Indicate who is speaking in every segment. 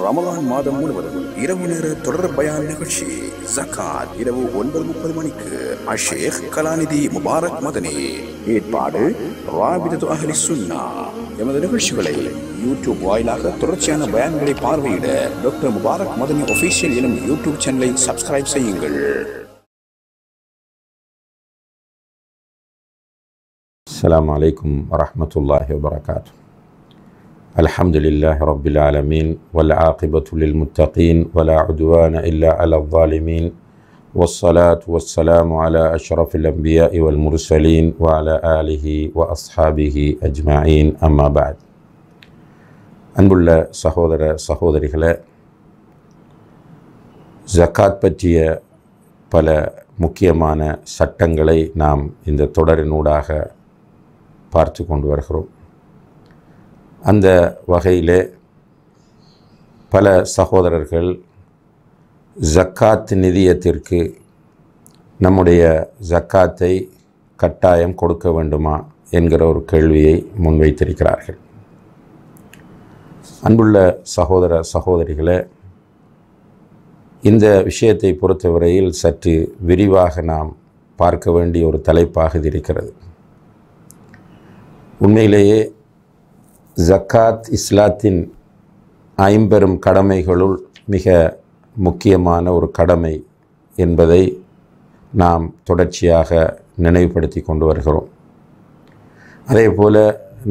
Speaker 1: ரமலான் மாதம் முழுவதும் இரவு நேர தொடர் பயான் நிகழ்ச்சி ஜக்காத் இரவு ஒன்பது முப்பது மணிக்கு அஷேக் கலாநிதி முபாரக் மதனி ஏற்பாடு ராபிதத்து அஹலி சுன்னா எமது நிகழ்ச்சிகளை யூடியூப் வாயிலாக தொடர்ச்சியான பயான்களை பார்வையிட டாக்டர் முபாரக் மதனி ஒபிஷியல் எனும் யூடியூப் சேனலை சப்ஸ்கிரைப் செய்யுங்கள் அலாம் வலைக்கம் வரமத்துல்லாஹி வரகாத்து الحمد لله رب العالمين والعاقبة للمتقين ولا عدوان إلا على الظالمين والصلاة والسلام على أشرف الأنبياء والمرسلين وعلى آله وأصحابه أجمعين أما بعد அன்புள்ள சகோதர சகோதரிகளே ஜக்காத் பற்றிய பல முக்கியமான சட்டங்களை நாம் இந்த தொடரினூடாக பார்த்து கொண்டு வருகிறோம் அந்த வகையிலே பல சகோதரர்கள் ஜக்காத் நிதியத்திற்கு நம்முடைய ஜக்காத்தை கட்டாயம் கொடுக்க வேண்டுமா என்கிற ஒரு கேள்வியை முன்வைத்திருக்கிறார்கள் அன்புள்ள சகோதர சகோதரிகளே இந்த விஷயத்தை பொறுத்தவரையில் சற்று விரிவாக நாம் பார்க்க வேண்டிய ஒரு தலைப்பாக இருக்கிறது உண்மையிலேயே ஜக்காத் இஸ்லாத்தின் ஐம்பெரும் கடமைகளுள் மிக முக்கியமான ஒரு கடமை என்பதை நாம் தொடர்ச்சியாக நினைவுபடுத்தி கொண்டு வருகிறோம் அதே போல்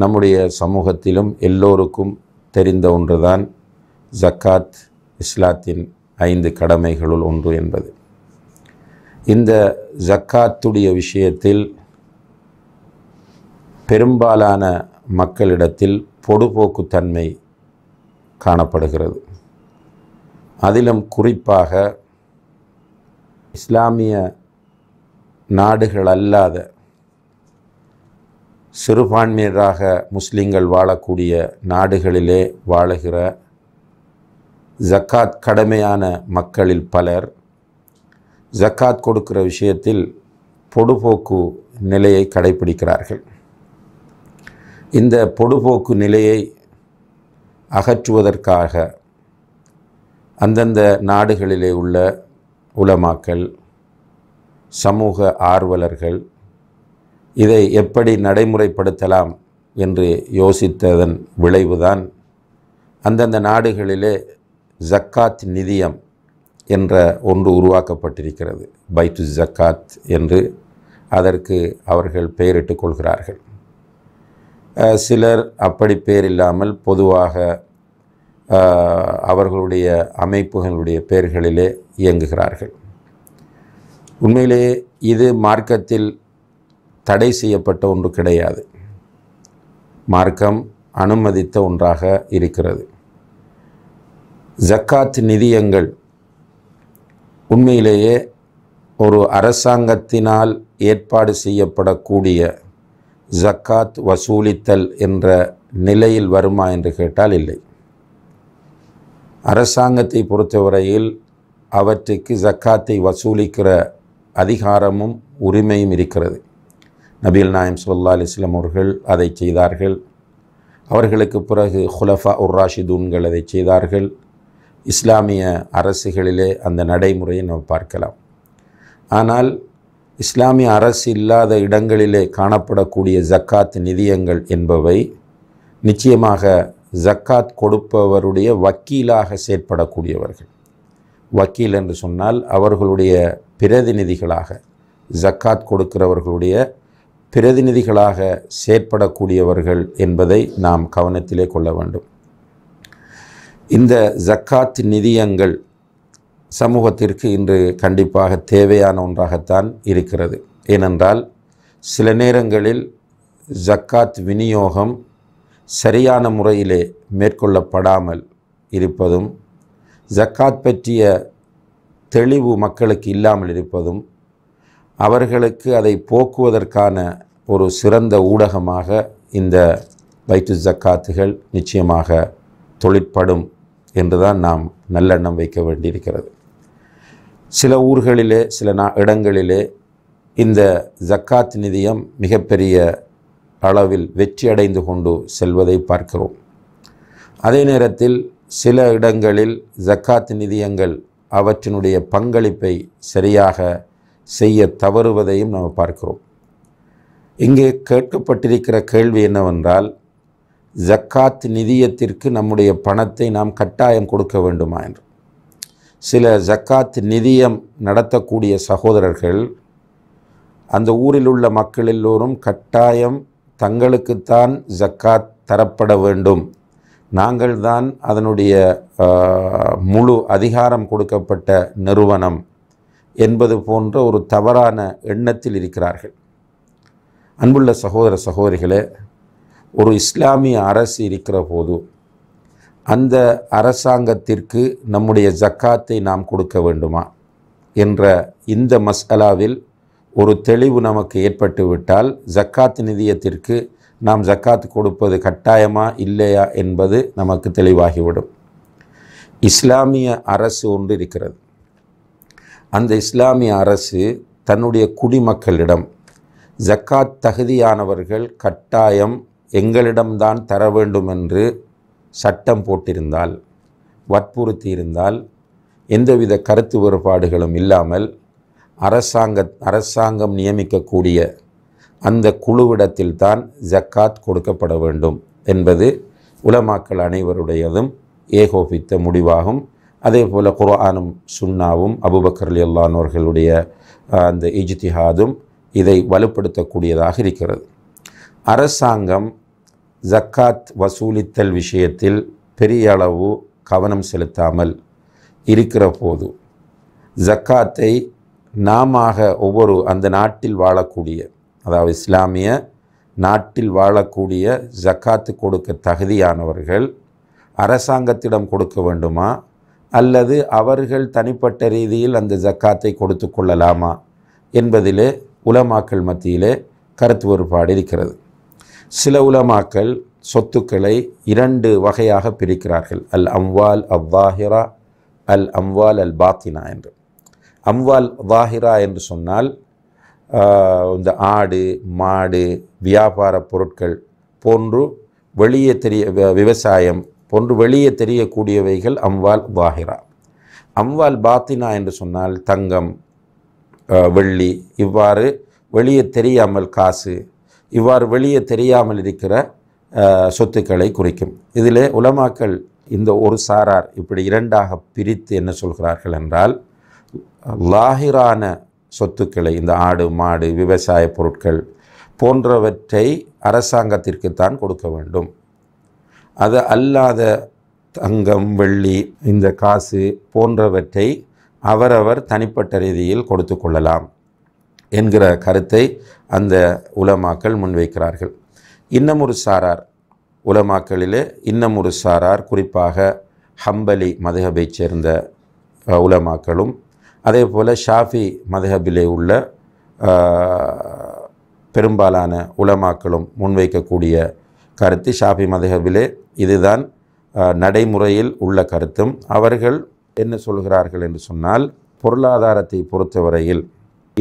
Speaker 1: நம்முடைய சமூகத்திலும் எல்லோருக்கும் தெரிந்த ஒன்றுதான் ஜக்காத் இஸ்லாத்தின் ஐந்து கடமைகளுள் ஒன்று என்பது இந்த ஜக்காத்துடைய விஷயத்தில் பெரும்பாலான மக்களிடத்தில் பொடுபோக்குத்தன்மை காணப்படுகிறது அதிலும் குறிப்பாக இஸ்லாமிய நாடுகள் அல்லாத சிறுபான்மையராக முஸ்லிம்கள் வாழக்கூடிய நாடுகளிலே வாழுகிற ஜக்காத் கடமையான மக்களில் பலர் ஜக்காத் கொடுக்கிற விஷயத்தில் பொடுபோக்கு நிலையை கடைபிடிக்கிறார்கள் இந்த பொடுபோக்கு நிலையை அகற்றுவதற்காக அந்தந்த நாடுகளிலே உள்ள உலமாக்கள் சமூக ஆர்வலர்கள் இதை எப்படி நடைமுறைப்படுத்தலாம் என்று யோசித்ததன் விளைவுதான் அந்தந்த நாடுகளிலே ஜக்காத் நிதியம் என்ற ஒன்று உருவாக்கப்பட்டிருக்கிறது பைத்து ஜக்காத் என்று அதற்கு அவர்கள் பெயரிட்டுக் கொள்கிறார்கள் சிலர் அப்படி பேர் இல்லாமல் பொதுவாக அவர்களுடைய அமைப்புகளுடைய பெயர்களிலே இயங்குகிறார்கள் உண்மையிலேயே இது மார்க்கத்தில் தடை செய்யப்பட்ட ஒன்று கிடையாது மார்க்கம் அனுமதித்த ஒன்றாக இருக்கிறது ஜக்காத் நிதியங்கள் உண்மையிலேயே ஒரு அரசாங்கத்தினால் ஏற்பாடு செய்யப்படக்கூடிய ஜக்காத் வசூலித்தல் என்ற நிலையில் வருமா என்று கேட்டால் இல்லை அரசாங்கத்தை பொறுத்தவரையில் அவற்றுக்கு ஜக்காத்தை வசூலிக்கிற அதிகாரமும் உரிமையும் இருக்கிறது நபீல் நாயம் சுல்லா அலிஸ்லாம் அவர்கள் அதை செய்தார்கள் அவர்களுக்கு பிறகு ஹுலஃபா உர் ராஷிதூன்கள் அதை செய்தார்கள் இஸ்லாமிய அரசுகளிலே அந்த நடைமுறையை நாம் பார்க்கலாம் ஆனால் இஸ்லாமிய அரசு இல்லாத இடங்களிலே காணப்படக்கூடிய ஜக்காத் நிதியங்கள் என்பவை நிச்சயமாக ஜக்காத் கொடுப்பவருடைய வக்கீலாக செயற்படக்கூடியவர்கள் வக்கீல் என்று சொன்னால் அவர்களுடைய பிரதிநிதிகளாக ஜக்காத் கொடுக்கிறவர்களுடைய பிரதிநிதிகளாக செயற்படக்கூடியவர்கள் என்பதை நாம் கவனத்திலே கொள்ள வேண்டும் இந்த ஜக்காத் நிதியங்கள் சமூகத்திற்கு இன்று கண்டிப்பாக தேவையான ஒன்றாகத்தான் இருக்கிறது ஏனென்றால் சில நேரங்களில் ஜக்காத் விநியோகம் சரியான முறையிலே மேற்கொள்ளப்படாமல் இருப்பதும் ஜக்காத் பற்றிய தெளிவு மக்களுக்கு இல்லாமல் இருப்பதும் அவர்களுக்கு அதை போக்குவதற்கான ஒரு சிறந்த ஊடகமாக இந்த வயிற்று ஜக்காத்துகள் நிச்சயமாக தொழிற்படும் என்றுதான் நாம் நல்லெண்ணம் வைக்க வேண்டியிருக்கிறது சில ஊர்களிலே சில நா இடங்களிலே இந்த ஜக்காத் நிதியம் மிகப்பெரிய அளவில் வெற்றியடைந்து கொண்டு செல்வதை பார்க்கிறோம் அதே நேரத்தில் சில இடங்களில் ஜக்காத் நிதியங்கள் அவற்றினுடைய பங்களிப்பை சரியாக செய்ய தவறுவதையும் நாம் பார்க்கிறோம் இங்கே கேட்கப்பட்டிருக்கிற கேள்வி என்னவென்றால் ஜக்காத் நிதியத்திற்கு நம்முடைய பணத்தை நாம் கட்டாயம் கொடுக்க வேண்டுமா என்று சில ஜக்காத் நிதியம் நடத்தக்கூடிய சகோதரர்கள் அந்த ஊரில் உள்ள மக்கள் எல்லோரும் கட்டாயம் தங்களுக்குத்தான் ஜக்காத் தரப்பட வேண்டும் நாங்கள் தான் அதனுடைய முழு அதிகாரம் கொடுக்கப்பட்ட நிறுவனம் என்பது போன்ற ஒரு தவறான எண்ணத்தில் இருக்கிறார்கள் அன்புள்ள சகோதர சகோதரிகளே ஒரு இஸ்லாமிய அரசு இருக்கிற போதும் அந்த அரசாங்கத்திற்கு நம்முடைய ஜக்காத்தை நாம் கொடுக்க வேண்டுமா என்ற இந்த மஸ்அலாவில் ஒரு தெளிவு நமக்கு ஏற்பட்டுவிட்டால் ஜக்காத் நிதியத்திற்கு நாம் ஜக்காத் கொடுப்பது கட்டாயமா இல்லையா என்பது நமக்கு தெளிவாகிவிடும் இஸ்லாமிய அரசு ஒன்று இருக்கிறது அந்த இஸ்லாமிய அரசு தன்னுடைய குடிமக்களிடம் ஜக்காத் தகுதியானவர்கள் கட்டாயம் எங்களிடம்தான் தர வேண்டும் என்று சட்டம் போட்டிருந்தால் வற்புறுத்தி இருந்தால் எந்தவித கருத்து வேறுபாடுகளும் இல்லாமல் அரசாங்க அரசாங்கம் நியமிக்கக்கூடிய அந்த குழுவிடத்தில்தான் ஜக்காத் கொடுக்கப்பட வேண்டும் என்பது உலமாக்கள் அனைவருடையதும் ஏகோபித்த முடிவாகும் அதே போல் குர்ஆனும் சுன்னாவும் அபுபக்கர் அலி அல்லானோர்களுடைய அந்த இஜ்திஹாதும் இதை வலுப்படுத்தக்கூடியதாக இருக்கிறது அரசாங்கம் ஜக்காத் வசூலித்தல் விஷயத்தில் பெரிய அளவு கவனம் செலுத்தாமல் இருக்கிற போது ஜக்காத்தை நாம ஒவ்வொரு அந்த நாட்டில் வாழக்கூடிய அதாவது இஸ்லாமிய நாட்டில் வாழக்கூடிய ஜக்காத்து கொடுக்க தகுதியானவர்கள் அரசாங்கத்திடம் கொடுக்க வேண்டுமா அல்லது அவர்கள் தனிப்பட்ட ரீதியில் அந்த ஜக்காத்தை கொடுத்து கொள்ளலாமா என்பதிலே உலமாக்கள் மத்தியிலே கருத்து வேறுபாடு இருக்கிறது சில உலமாக்கள் சொத்துக்களை இரண்டு வகையாக பிரிக்கிறார்கள் அல் அம்வால் அவ் தாஹிரா அல் அம்வால் அல் பாத்தினா என்று அம்வால் தாஹிரா என்று சொன்னால் இந்த ஆடு மாடு வியாபார பொருட்கள் போன்று வெளியே தெரிய விவசாயம் போன்று வெளியே தெரியக்கூடியவைகள் அம்வால் வாஹிரா அம்வால் பாத்தினா என்று சொன்னால் தங்கம் வெள்ளி இவ்வாறு வெளியே தெரியாமல் காசு இவ்வாறு வெளியே தெரியாமல் இருக்கிற சொத்துக்களை குறிக்கும் இதில் உலமாக்கல் இந்த ஒரு சாரார் இப்படி இரண்டாக பிரித்து என்ன சொல்கிறார்கள் என்றால் லாகிரான சொத்துக்களை இந்த ஆடு மாடு விவசாய பொருட்கள் போன்றவற்றை அரசாங்கத்திற்கு தான் கொடுக்க வேண்டும் அது அல்லாத தங்கம் வெள்ளி இந்த காசு போன்றவற்றை அவரவர் தனிப்பட்ட ரீதியில் கொடுத்து கொள்ளலாம் என்கிற கருத்தை அந்த உலமாக்கள் முன்வைக்கிறார்கள் இன்னமொரு சாரார் உலமாக்களிலே இன்னமொரு சாரார் குறிப்பாக ஹம்பலி மதுஹபைச் சேர்ந்த உலமாக்களும் அதே போல் ஷாஃபி மதுஹபிலே உள்ள பெரும்பாலான உலமாக்களும் முன்வைக்கக்கூடிய கருத்து ஷாஃபி மதுஹபிலே இதுதான் நடைமுறையில் உள்ள கருத்தும் அவர்கள் என்ன சொல்கிறார்கள் என்று சொன்னால் பொருளாதாரத்தை பொறுத்தவரையில்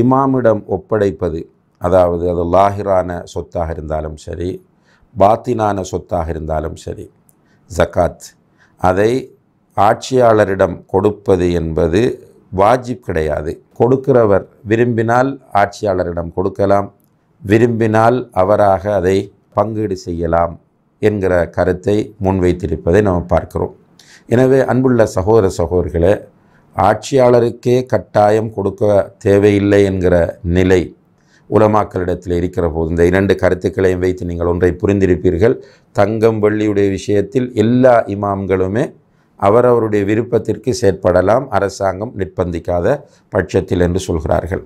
Speaker 1: இமாமிடம் ஒப்படைப்பது அதாவது அது லாகிரான சொத்தாக இருந்தாலும் சரி பாத்தினான சொத்தாக இருந்தாலும் சரி ஜக்காத் அதை ஆட்சியாளரிடம் கொடுப்பது என்பது வாஜிப் கிடையாது கொடுக்கிறவர் விரும்பினால் ஆட்சியாளரிடம் கொடுக்கலாம் விரும்பினால் அவராக அதை பங்கீடு செய்யலாம் என்கிற கருத்தை முன்வைத்திருப்பதை நாம் பார்க்கிறோம் எனவே அன்புள்ள சகோதர சகோதரிகளை ஆட்சியாளருக்கே கட்டாயம் கொடுக்க தேவையில்லை என்கிற நிலை உலமாக்களிடத்தில் இருக்கிற போது இந்த இரண்டு கருத்துக்களையும் வைத்து நீங்கள் ஒன்றை புரிந்திருப்பீர்கள் தங்கம் வெள்ளியுடைய விஷயத்தில் எல்லா இமாம்களுமே அவரவருடைய விருப்பத்திற்கு செயற்படலாம் அரசாங்கம் நிர்பந்திக்காத பட்சத்தில் என்று சொல்கிறார்கள்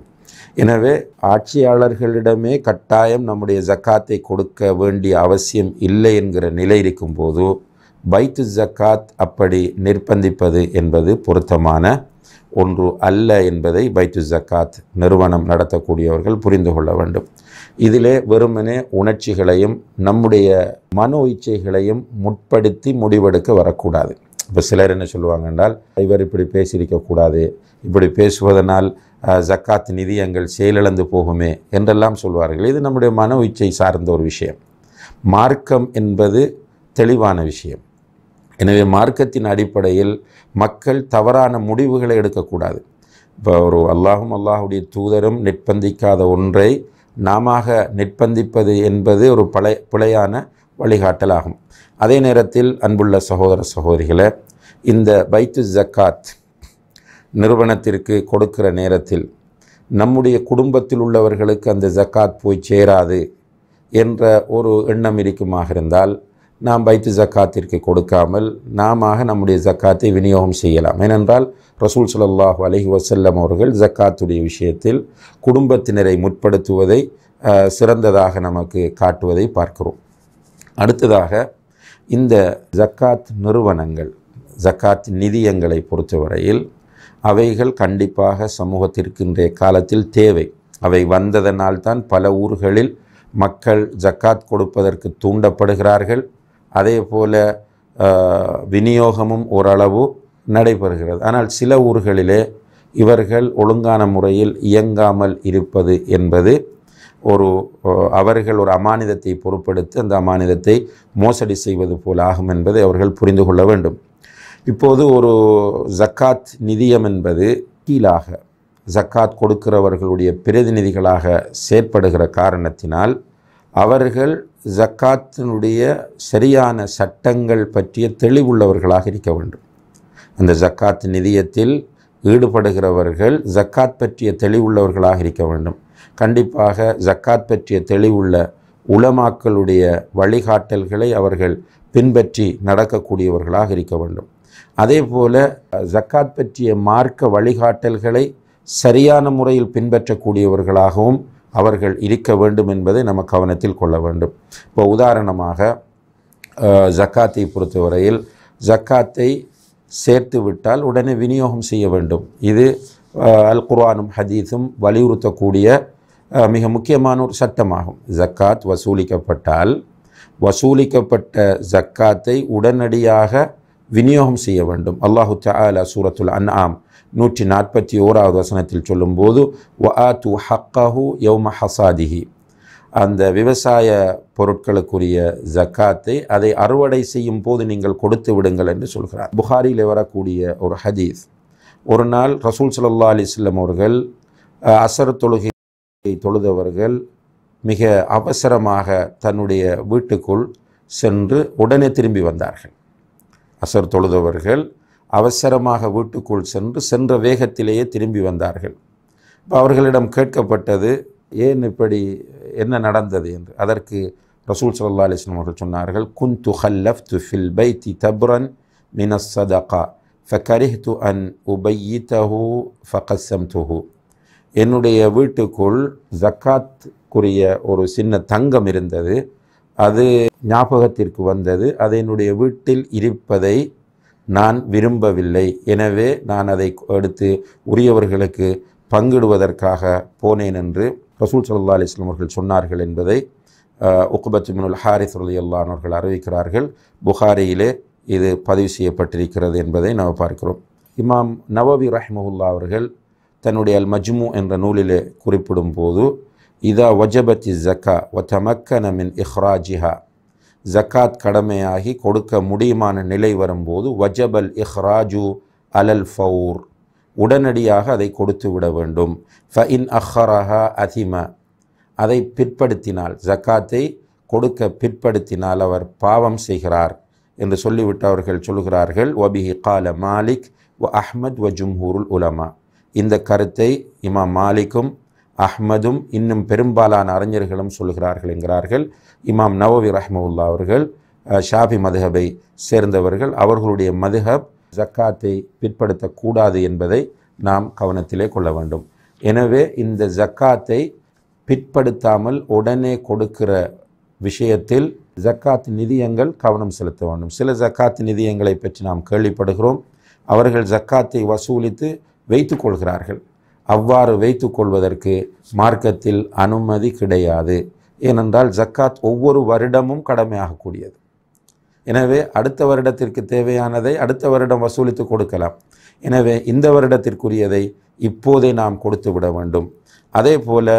Speaker 1: எனவே ஆட்சியாளர்களிடமே கட்டாயம் நம்முடைய ஜக்காத்தை கொடுக்க வேண்டிய அவசியம் இல்லை என்கிற நிலை இருக்கும்போது பைத்து ஜக்காத் அப்படி நிர்பந்திப்பது என்பது பொருத்தமான ஒன்று அல்ல என்பதை பைத்து ஜக்காத் நிறுவனம் நடத்தக்கூடியவர்கள் புரிந்து கொள்ள வேண்டும் இதிலே வெறுமனே உணர்ச்சிகளையும் நம்முடைய மனோ இச்சைகளையும் முற்படுத்தி முடிவெடுக்க வரக்கூடாது இப்போ சிலர் என்ன சொல்லுவாங்க என்றால் இவர் இப்படி பேசியிருக்கக்கூடாது இப்படி பேசுவதனால் ஜக்காத் நிதி எங்கள் செயலிழந்து போகுமே என்றெல்லாம் சொல்வார்கள் இது நம்முடைய மன உச்சை சார்ந்த ஒரு விஷயம் மார்க்கம் என்பது தெளிவான விஷயம் எனவே மார்க்கத்தின் அடிப்படையில் மக்கள் தவறான முடிவுகளை எடுக்கக்கூடாது இப்போ ஒரு அல்லாஹும் அல்லாஹுடைய தூதரும் நிர்பந்திக்காத ஒன்றை நாம நிர்பந்திப்பது என்பது ஒரு பழைய பிழையான வழிகாட்டலாகும் அதே நேரத்தில் அன்புள்ள சகோதர சகோதரிகளை இந்த பைத்து ஜக்காத் நிறுவனத்திற்கு கொடுக்கிற நேரத்தில் நம்முடைய குடும்பத்தில் உள்ளவர்களுக்கு அந்த ஜக்காத் போய் சேராது என்ற ஒரு எண்ணம் இருக்குமாக இருந்தால் நாம் பைத்து ஜக்காத்திற்கு கொடுக்காமல் நாம நம்முடைய ஜக்காத்தை விநியோகம் செய்யலாம் ஏனென்றால் ரசூல் சல்லாஹ் அலஹி வசல்லம் அவர்கள் ஜக்காத்துடைய விஷயத்தில் குடும்பத்தினரை முற்படுத்துவதை சிறந்ததாக நமக்கு காட்டுவதை பார்க்கிறோம் அடுத்ததாக இந்த ஜக்காத் நிறுவனங்கள் ஜக்காத் நிதியங்களை பொறுத்தவரையில் அவைகள் கண்டிப்பாக சமூகத்திற்கு இன்றைய காலத்தில் தேவை அவை வந்ததனால்தான் பல ஊர்களில் மக்கள் ஜக்காத் கொடுப்பதற்கு தூண்டப்படுகிறார்கள் அதே போல் விநியோகமும் ஓரளவு நடைபெறுகிறது ஆனால் சில ஊர்களிலே இவர்கள் ஒழுங்கான முறையில் இயங்காமல் இருப்பது என்பது ஒரு அவர்கள் ஒரு அமானிதத்தை பொருட்படுத்தி அந்த அமானிதத்தை மோசடி செய்வது போல் ஆகும் என்பதை அவர்கள் புரிந்து கொள்ள வேண்டும் இப்போது ஒரு ஜக்காத் நிதியம் என்பது கீழாக ஜக்காத் கொடுக்கிறவர்களுடைய பிரதிநிதிகளாக செயற்படுகிற காரணத்தினால் அவர்கள் ஜக்காத்தினுடைய சரியான சட்டங்கள் பற்றிய தெளிவுள்ளவர்களாக இருக்க வேண்டும் அந்த ஜக்காத் நிதியத்தில் ஈடுபடுகிறவர்கள் ஜக்காத் பற்றிய தெளிவுள்ளவர்களாக இருக்க வேண்டும் கண்டிப்பாக ஜக்காத் பற்றிய தெளிவுள்ள உலமாக்களுடைய வழிகாட்டல்களை அவர்கள் பின்பற்றி நடக்கக்கூடியவர்களாக இருக்க வேண்டும் அதே போல ஜக்காத் பற்றிய மார்க்க வழிகாட்டல்களை சரியான முறையில் பின்பற்றக்கூடியவர்களாகவும் அவர்கள் இருக்க வேண்டும் என்பதை நம்ம கவனத்தில் கொள்ள வேண்டும் இப்போ உதாரணமாக ஜக்காத்தை பொறுத்தவரையில் ஜக்காத்தை சேர்த்து விட்டால் உடனே விநியோகம் செய்ய வேண்டும் இது அல் குர்வானும் ஹதீஸும் வலியுறுத்தக்கூடிய மிக முக்கியமான ஒரு சட்டமாகும் ஜக்காத் வசூலிக்கப்பட்டால் வசூலிக்கப்பட்ட ஜக்காத்தை உடனடியாக விநியோகம் செய்ய வேண்டும் அல்லாஹு தாலா சூரத்துல் ஆம் நூற்றி நாற்பத்தி ஓராவது வசனத்தில் சொல்லும்போது ஆ து ஹக்கஹு யௌம ஹசாதிஹி அந்த விவசாய பொருட்களுக்குரிய ஜக்காத்தை அதை அறுவடை செய்யும் போது நீங்கள் கொடுத்து விடுங்கள் என்று சொல்கிறார் புகாரியில் வரக்கூடிய ஒரு ஹதீஸ் ஒரு நாள் ரசூல் சல்லா அலிஸ்லம் அவர்கள் அசர் தொழுகை தொழுதவர்கள் மிக அவசரமாக தன்னுடைய வீட்டுக்குள் சென்று உடனே திரும்பி வந்தார்கள் அசர் தொழுதவர்கள் அவசரமாக வீட்டுக்குள் சென்று சென்ற வேகத்திலேயே திரும்பி வந்தார்கள் இப்போ அவர்களிடம் கேட்கப்பட்டது ஏன் இப்படி என்ன நடந்தது என்று அதற்கு ரசூல் சல்லா அலிஸ்லாம் அவர்கள் சொன்னார்கள் குன் து ஹல்லஃப் து ஃபில் பைத்தி தப்ரன் மினஸ் சதகா து அன் உபையி ஃப ஃபகசம் துஹு என்னுடைய வீட்டுக்குள் ஜக்காத்துக்குரிய ஒரு சின்ன தங்கம் இருந்தது அது ஞாபகத்திற்கு வந்தது அது என்னுடைய வீட்டில் இருப்பதை நான் விரும்பவில்லை எனவே நான் அதை எடுத்து உரியவர்களுக்கு பங்கிடுவதற்காக போனேன் என்று ரசூல் சல்லா அலிஸ்லாம் அவர்கள் சொன்னார்கள் என்பதை உக்குபத் மினுல் ஹாரிஸ் அல்லான் அவர்கள் அறிவிக்கிறார்கள் புகாரியிலே இது பதிவு செய்யப்பட்டிருக்கிறது என்பதை நாம் பார்க்கிறோம் இமாம் நவபி ரஹ்மஹுல்லா அவர்கள் தன்னுடைய அல் மஜ்மு என்ற நூலிலே குறிப்பிடும் போது இதா வஜபத்தி ஜக்கா ஒத்தமக்கன மின் இஹ்ராஜிஹா ஜக்காத் கடமையாகி கொடுக்க முடியுமான நிலை வரும்போது வஜபல் இஹ்ராஜு அலல் ஃபவுர் உடனடியாக அதை கொடுத்து விட வேண்டும் ஃப இன் அஹ்ரஹா அதிம அதை பிற்படுத்தினால் ஜக்காத்தை கொடுக்க பிற்படுத்தினால் அவர் பாவம் செய்கிறார் என்று சொல்லிவிட்டு அவர்கள் சொல்கிறார்கள் வபிஹி கால மாலிக் வ அஹ்மத் வ ஜும்ஹூருல் உலமா இந்த கருத்தை இமாம் மாலிக்கும் அஹ்மதும் இன்னும் பெரும்பாலான அறிஞர்களும் சொல்கிறார்கள் என்கிறார்கள் இமாம் நவவி ரஹ்மவுல்லா அவர்கள் ஷாபி மதுஹபை சேர்ந்தவர்கள் அவர்களுடைய மதுஹப் ஜக்காத்தை பிற்படுத்தக்கூடாது என்பதை நாம் கவனத்திலே கொள்ள வேண்டும் எனவே இந்த ஜக்காத்தை பிற்படுத்தாமல் உடனே கொடுக்கிற விஷயத்தில் ஜக்காத் நிதியங்கள் கவனம் செலுத்த வேண்டும் சில ஜக்காத் நிதியங்களை பற்றி நாம் கேள்விப்படுகிறோம் அவர்கள் ஜக்காத்தை வசூலித்து வைத்து கொள்கிறார்கள் அவ்வாறு வைத்து கொள்வதற்கு மார்க்கத்தில் அனுமதி கிடையாது ஏனென்றால் ஜக்காத் ஒவ்வொரு வருடமும் கடமையாகக்கூடியது எனவே அடுத்த வருடத்திற்கு தேவையானதை அடுத்த வருடம் வசூலித்து கொடுக்கலாம் எனவே இந்த வருடத்திற்குரியதை இப்போதே நாம் கொடுத்து விட வேண்டும் அதே போல்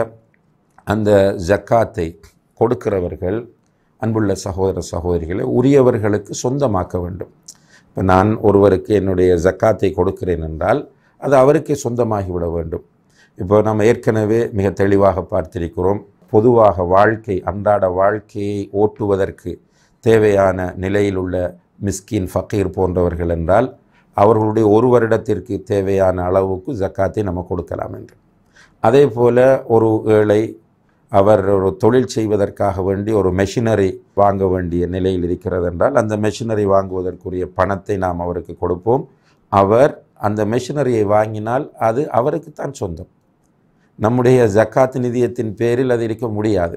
Speaker 1: அந்த ஜக்காத்தை கொடுக்கிறவர்கள் அன்புள்ள சகோதர சகோதரிகளை உரியவர்களுக்கு சொந்தமாக்க வேண்டும் இப்போ நான் ஒருவருக்கு என்னுடைய ஜக்காத்தை கொடுக்கிறேன் என்றால் அது அவருக்கே சொந்தமாகிவிட வேண்டும் இப்போ நம்ம ஏற்கனவே மிக தெளிவாக பார்த்திருக்கிறோம் பொதுவாக வாழ்க்கை அன்றாட வாழ்க்கையை ஓட்டுவதற்கு தேவையான நிலையில் உள்ள மிஸ்கின் ஃபக்கீர் போன்றவர்கள் என்றால் அவர்களுடைய ஒரு வருடத்திற்கு தேவையான அளவுக்கு ஜக்காத்தை நம்ம கொடுக்கலாம் என்று அதே போல் ஒரு ஏழை அவர் ஒரு தொழில் செய்வதற்காக வேண்டி ஒரு மெஷினரி வாங்க வேண்டிய நிலையில் இருக்கிறது என்றால் அந்த மெஷினரி வாங்குவதற்குரிய பணத்தை நாம் அவருக்கு கொடுப்போம் அவர் அந்த மெஷினரியை வாங்கினால் அது அவருக்குத்தான் சொந்தம் நம்முடைய ஜக்காத் நிதியத்தின் பேரில் அது இருக்க முடியாது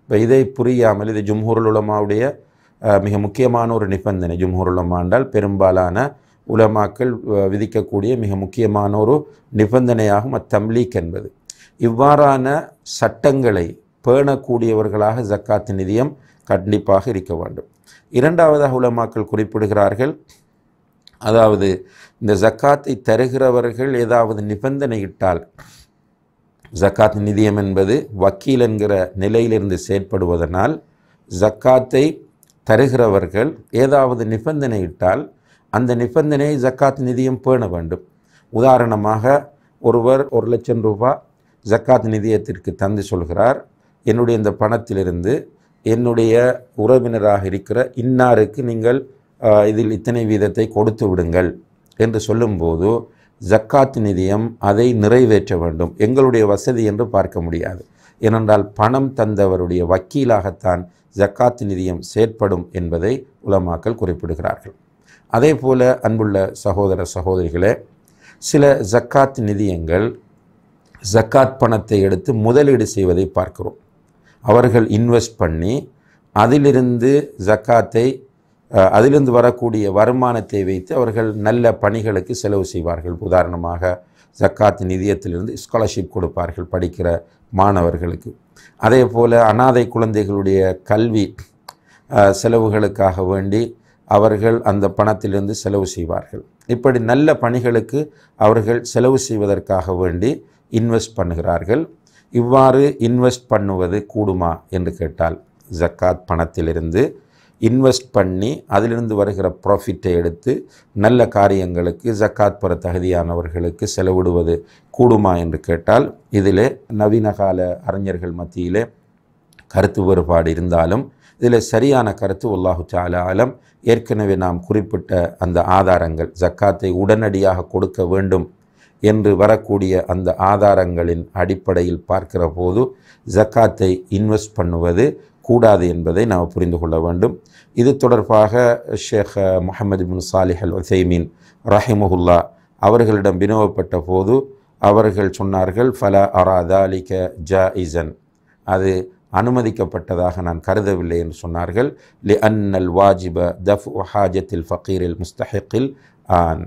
Speaker 1: இப்போ இதை புரியாமல் இது ஜும்ஹூருல் உலமாவுடைய மிக முக்கியமான ஒரு நிபந்தனை ஜும்ஹூருலமாண்டால் பெரும்பாலான உலமாக்கள் விதிக்கக்கூடிய மிக முக்கியமான ஒரு நிபந்தனையாகும் அத்தம்லீக் என்பது இவ்வாறான சட்டங்களை பேணக்கூடியவர்களாக ஜக்காத் நிதியம் கண்டிப்பாக இருக்க வேண்டும் இரண்டாவதாக உலமாக்கள் குறிப்பிடுகிறார்கள் அதாவது இந்த ஜக்காத்தை தருகிறவர்கள் ஏதாவது நிபந்தனையிட்டால் ஜக்காத் நிதியம் என்பது வக்கீல் என்கிற நிலையிலிருந்து செயற்படுவதனால் ஜக்காத்தை தருகிறவர்கள் ஏதாவது நிபந்தனையிட்டால் அந்த நிபந்தனையை ஜக்காத் நிதியம் பேண வேண்டும் உதாரணமாக ஒருவர் ஒரு லட்சம் ரூபா ஜக்காத் நிதியத்திற்கு தந்து சொல்கிறார் என்னுடைய இந்த பணத்திலிருந்து என்னுடைய உறவினராக இருக்கிற இன்னாருக்கு நீங்கள் இதில் இத்தனை வீதத்தை கொடுத்து விடுங்கள் என்று சொல்லும்போது ஜக்காத் நிதியம் அதை நிறைவேற்ற வேண்டும் எங்களுடைய வசதி என்று பார்க்க முடியாது ஏனென்றால் பணம் தந்தவருடைய வக்கீலாகத்தான் ஜக்காத் நிதியம் செயற்படும் என்பதை உலமாக்கல் குறிப்பிடுகிறார்கள் அதே போல அன்புள்ள சகோதர சகோதரிகளே சில ஜக்காத் நிதியங்கள் ஜக்காத் பணத்தை எடுத்து முதலீடு செய்வதை பார்க்கிறோம் அவர்கள் இன்வெஸ்ட் பண்ணி அதிலிருந்து ஜக்காத்தை அதிலிருந்து வரக்கூடிய வருமானத்தை வைத்து அவர்கள் நல்ல பணிகளுக்கு செலவு செய்வார்கள் உதாரணமாக ஜக்காத் நிதியத்திலிருந்து ஸ்காலர்ஷிப் கொடுப்பார்கள் படிக்கிற மாணவர்களுக்கு அதே போல் அனாதை குழந்தைகளுடைய கல்வி செலவுகளுக்காக வேண்டி அவர்கள் அந்த பணத்திலிருந்து செலவு செய்வார்கள் இப்படி நல்ல பணிகளுக்கு அவர்கள் செலவு செய்வதற்காக வேண்டி இன்வெஸ்ட் பண்ணுகிறார்கள் இவ்வாறு இன்வெஸ்ட் பண்ணுவது கூடுமா என்று கேட்டால் ஜக்காத் பணத்திலிருந்து இன்வெஸ்ட் பண்ணி அதிலிருந்து வருகிற ப்ராஃபிட்டை எடுத்து நல்ல காரியங்களுக்கு ஜக்காத் பெற தகுதியானவர்களுக்கு செலவிடுவது கூடுமா என்று கேட்டால் இதில் நவீன கால அறிஞர்கள் மத்தியிலே கருத்து வேறுபாடு இருந்தாலும் இதில் சரியான கருத்து உல்லாஹு சாலா ஏற்கனவே நாம் குறிப்பிட்ட அந்த ஆதாரங்கள் ஜக்காத்தை உடனடியாக கொடுக்க வேண்டும் என்று வரக்கூடிய அந்த ஆதாரங்களின் அடிப்படையில் பார்க்கிற போது ஜக்காத்தை இன்வெஸ்ட் பண்ணுவது கூடாது என்பதை நாம் புரிந்து கொள்ள வேண்டும் இது தொடர்பாக ஷேக் முகமது பின் சாலிஹ் அல் உசைமீன் ரஹிமஹுல்லா அவர்களிடம் வினவப்பட்ட போது அவர்கள் சொன்னார்கள் ஃபலா அராதாலிக ஜா இசன் அது அனுமதிக்கப்பட்டதாக நான் கருதவில்லை என்று சொன்னார்கள் லி அன்னல் வாஜிப தஃப் ஹாஜத்தில் ஃபக்கீரில் முஸ்தஹில் ஆன்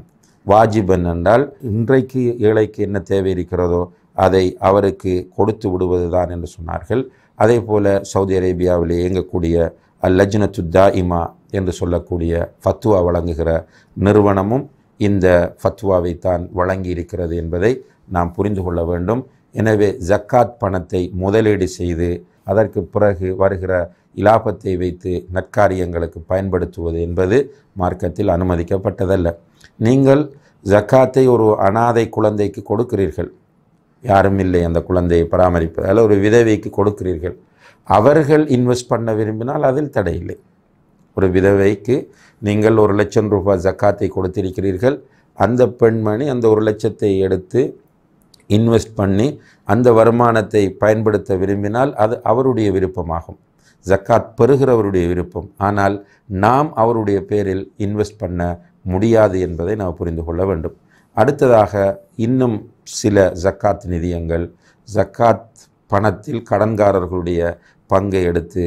Speaker 1: வாஜிபன் என்றால் இன்றைக்கு ஏழைக்கு என்ன தேவை இருக்கிறதோ அதை அவருக்கு கொடுத்து விடுவதுதான் என்று சொன்னார்கள் அதே போல் சவுதி அரேபியாவிலே இயங்கக்கூடிய அல்லஜ்னத்துத்தா இமா என்று சொல்லக்கூடிய ஃபத்துவா வழங்குகிற நிறுவனமும் இந்த ஃபத்துவாவை தான் வழங்கி இருக்கிறது என்பதை நாம் புரிந்து கொள்ள வேண்டும் எனவே ஜக்காத் பணத்தை முதலீடு செய்து அதற்கு பிறகு வருகிற இலாபத்தை வைத்து நற்காரியங்களுக்கு பயன்படுத்துவது என்பது மார்க்கத்தில் அனுமதிக்கப்பட்டதல்ல நீங்கள் ஜக்காத்தை ஒரு அனாதை குழந்தைக்கு கொடுக்கிறீர்கள் யாரும் இல்லை அந்த குழந்தையை பராமரிப்பதால் ஒரு விதவைக்கு கொடுக்கிறீர்கள் அவர்கள் இன்வெஸ்ட் பண்ண விரும்பினால் அதில் இல்லை ஒரு விதவைக்கு நீங்கள் ஒரு லட்சம் ரூபாய் ஜக்காத்தை கொடுத்திருக்கிறீர்கள் அந்த பெண்மணி அந்த ஒரு லட்சத்தை எடுத்து இன்வெஸ்ட் பண்ணி அந்த வருமானத்தை பயன்படுத்த விரும்பினால் அது அவருடைய விருப்பமாகும் ஜக்காத் பெறுகிறவருடைய விருப்பம் ஆனால் நாம் அவருடைய பேரில் இன்வெஸ்ட் பண்ண முடியாது என்பதை நாம் புரிந்து கொள்ள வேண்டும் அடுத்ததாக இன்னும் சில ஜக்காத் நிதியங்கள் ஜக்காத் பணத்தில் கடன்காரர்களுடைய பங்கை எடுத்து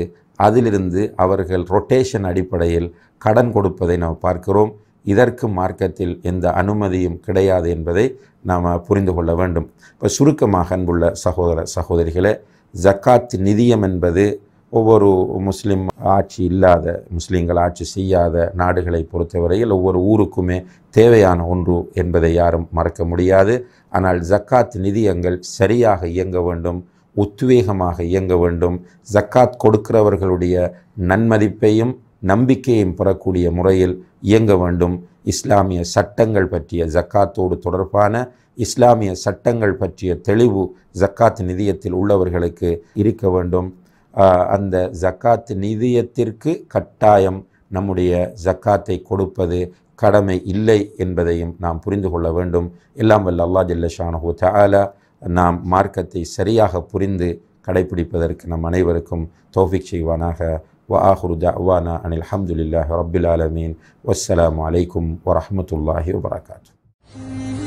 Speaker 1: அதிலிருந்து அவர்கள் ரொட்டேஷன் அடிப்படையில் கடன் கொடுப்பதை நாம் பார்க்கிறோம் இதற்கு மார்க்கத்தில் எந்த அனுமதியும் கிடையாது என்பதை நாம் புரிந்து கொள்ள வேண்டும் இப்போ சுருக்கமாக அன்புள்ள சகோதர சகோதரிகளே ஜக்காத் நிதியம் என்பது ஒவ்வொரு முஸ்லீம் ஆட்சி இல்லாத முஸ்லீம்கள் ஆட்சி செய்யாத நாடுகளை பொறுத்தவரையில் ஒவ்வொரு ஊருக்குமே தேவையான ஒன்று என்பதை யாரும் மறக்க முடியாது ஆனால் ஜக்காத் நிதியங்கள் சரியாக இயங்க வேண்டும் உத்வேகமாக இயங்க வேண்டும் ஜக்காத் கொடுக்கிறவர்களுடைய நன்மதிப்பையும் நம்பிக்கையும் பெறக்கூடிய முறையில் இயங்க வேண்டும் இஸ்லாமிய சட்டங்கள் பற்றிய ஜக்காத்தோடு தொடர்பான இஸ்லாமிய சட்டங்கள் பற்றிய தெளிவு ஜக்காத் நிதியத்தில் உள்ளவர்களுக்கு இருக்க வேண்டும் அந்த ஜக்காத்து நிதியத்திற்கு கட்டாயம் நம்முடைய ஜக்காத்தை கொடுப்பது கடமை இல்லை என்பதையும் நாம் புரிந்து கொள்ள வேண்டும் எல்லாம் வல்ல அல்லா ஜில்லஷானஹூ தால நாம் மார்க்கத்தை சரியாக புரிந்து கடைபிடிப்பதற்கு நம் அனைவருக்கும் தோஃபிக் செய்வானாக வ ஆஹுரு தவானா அனில் لله ரபுல் العالمين والسلام அலைக்கும் வரமத்துல்லாஹி வரகாத்து